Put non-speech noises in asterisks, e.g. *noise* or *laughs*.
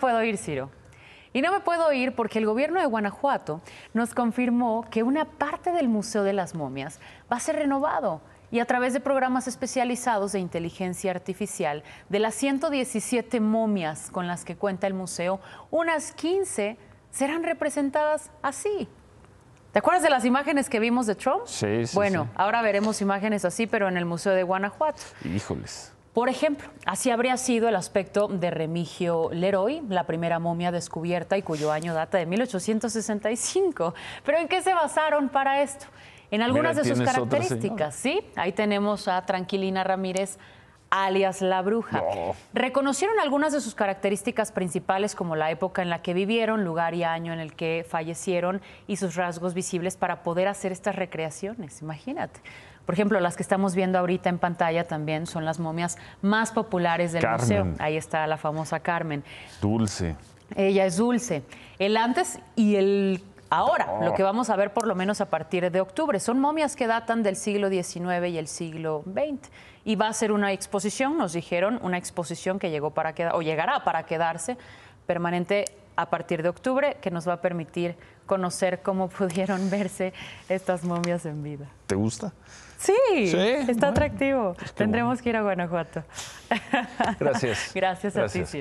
puedo ir, Ciro. Y no me puedo ir porque el gobierno de Guanajuato nos confirmó que una parte del Museo de las Momias va a ser renovado y a través de programas especializados de inteligencia artificial, de las 117 momias con las que cuenta el museo, unas 15 serán representadas así. ¿Te acuerdas de las imágenes que vimos de Trump? Sí, sí. Bueno, ahora veremos imágenes así, pero en el Museo de Guanajuato. Híjoles. Por ejemplo, así habría sido el aspecto de Remigio Leroy, la primera momia descubierta y cuyo año data de 1865. Pero ¿en qué se basaron para esto? En algunas de sus características, ¿sí? Ahí tenemos a Tranquilina Ramírez alias La Bruja. Reconocieron algunas de sus características principales como la época en la que vivieron, lugar y año en el que fallecieron y sus rasgos visibles para poder hacer estas recreaciones, imagínate. Por ejemplo, las que estamos viendo ahorita en pantalla también son las momias más populares del museo. Ahí está la famosa Carmen. Dulce. Ella es dulce. El antes y el Ahora, lo oh. que vamos a ver por lo menos a partir de octubre son momias que datan del siglo XIX y el siglo XX. Y va a ser una exposición, nos dijeron, una exposición que llegó para quedar, o llegará para quedarse permanente a partir de octubre, que nos va a permitir conocer cómo pudieron *laughs* verse estas momias en vida. ¿Te gusta? Sí, está atractivo. Tendremos que ir a Guanajuato. *laughs* Gracias. Gracias a ti,